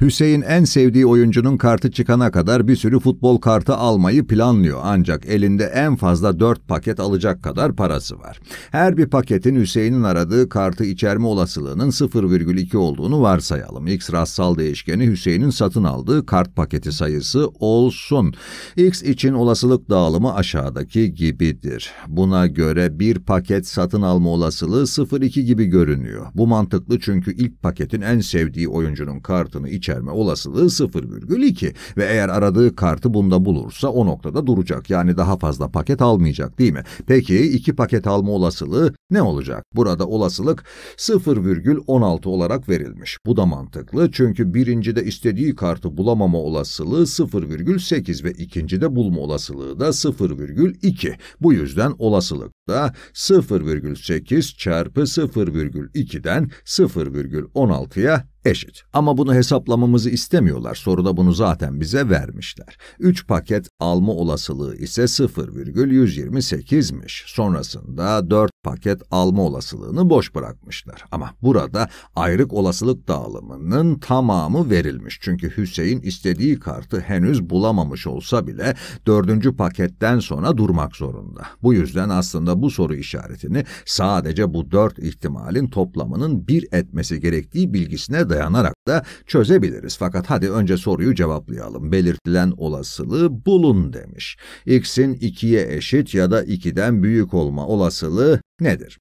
Hüseyin en sevdiği oyuncunun kartı çıkana kadar bir sürü futbol kartı almayı planlıyor ancak elinde en fazla 4 paket alacak kadar parası var. Her bir paketin Hüseyin'in aradığı kartı içerme olasılığının 0,2 olduğunu varsayalım. X rastsal değişkeni Hüseyin'in satın aldığı kart paketi sayısı olsun. X için olasılık dağılımı aşağıdaki gibidir. Buna göre bir paket satın alma olasılığı 0,2 gibi görünüyor. Bu mantıklı çünkü ilk paketin en sevdiği oyuncunun kartını iç içerme olasılığı 0,2 ve eğer aradığı kartı bunda bulursa o noktada duracak. Yani daha fazla paket almayacak değil mi? Peki iki paket alma olasılığı ne olacak? Burada olasılık 0,16 olarak verilmiş. Bu da mantıklı çünkü birincide istediği kartı bulamama olasılığı 0,8 ve ikincide bulma olasılığı da 0,2. Bu yüzden olasılık da 0,8 çarpı 0,2'den 0,16'ya eşit. Ama bunu hesaplamamızı istemiyorlar. Soruda bunu zaten bize vermişler. 3 paket alma olasılığı ise 0,128'miş. Sonrasında 4 paket alma olasılığını boş bırakmışlar. Ama burada ayrık olasılık dağılımının tamamı verilmiş. Çünkü Hüseyin istediği kartı henüz bulamamış olsa bile dördüncü paketten sonra durmak zorunda. Bu yüzden aslında bu soru işaretini sadece bu dört ihtimalin toplamının bir etmesi gerektiği bilgisine dayanarak da çözebiliriz. Fakat hadi önce soruyu cevaplayalım. Belirtilen olasılığı bulun demiş. X'in 2'ye eşit ya da 2'den büyük olma olasılığı nedir?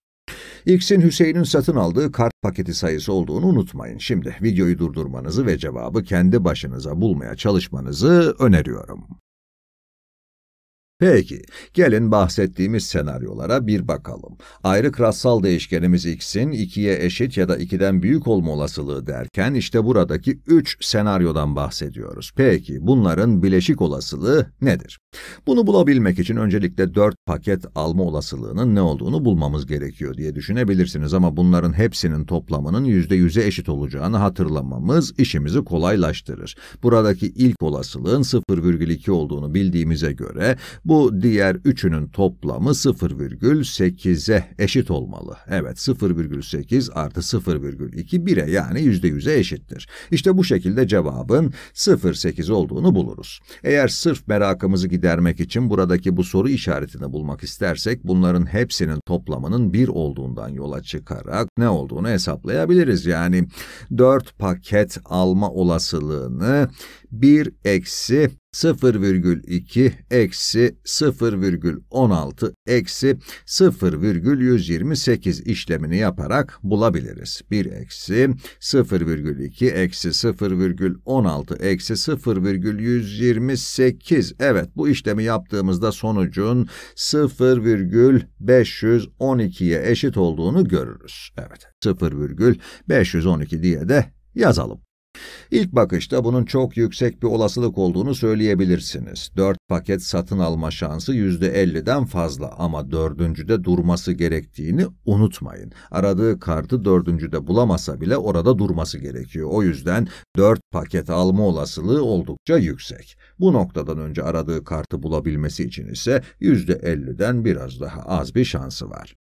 X'in Hüseyin'in satın aldığı kart paketi sayısı olduğunu unutmayın. Şimdi videoyu durdurmanızı ve cevabı kendi başınıza bulmaya çalışmanızı öneriyorum. Peki, gelin bahsettiğimiz senaryolara bir bakalım. Ayrı krassal değişkenimiz x'in 2'ye eşit ya da 2'den büyük olma olasılığı derken işte buradaki 3 senaryodan bahsediyoruz. Peki, bunların bileşik olasılığı nedir? Bunu bulabilmek için öncelikle 4 paket alma olasılığının ne olduğunu bulmamız gerekiyor diye düşünebilirsiniz ama bunların hepsinin toplamının %100'e eşit olacağını hatırlamamız işimizi kolaylaştırır. Buradaki ilk olasılığın 0,2 olduğunu bildiğimize göre bu diğer üçünün toplamı 0,8'e eşit olmalı. Evet 0,8 artı 0,2 1'e yani %100'e eşittir. İşte bu şekilde cevabın 0,8 olduğunu buluruz. Eğer sırf merakımızı gidermek için buradaki bu soru işaretini bulmak istersek bunların hepsinin toplamının 1 olduğundan yola çıkarak ne olduğunu hesaplayabiliriz. Yani 4 paket alma olasılığını 1 eksi 0,2 eksi 0,16 eksi 0,128 işlemini yaparak bulabiliriz. 1 eksi 0,2 eksi 0,16 eksi 0,128 evet bu işlemi yaptığımızda sonucun 0,512'ye eşit olduğunu görürüz. Evet 0,512 diye de yazalım. İlk bakışta bunun çok yüksek bir olasılık olduğunu söyleyebilirsiniz. 4 paket satın alma şansı %50'den fazla ama dördüncüde durması gerektiğini unutmayın. Aradığı kartı dördüncüde bulamasa bile orada durması gerekiyor. O yüzden 4 paket alma olasılığı oldukça yüksek. Bu noktadan önce aradığı kartı bulabilmesi için ise %50'den biraz daha az bir şansı var.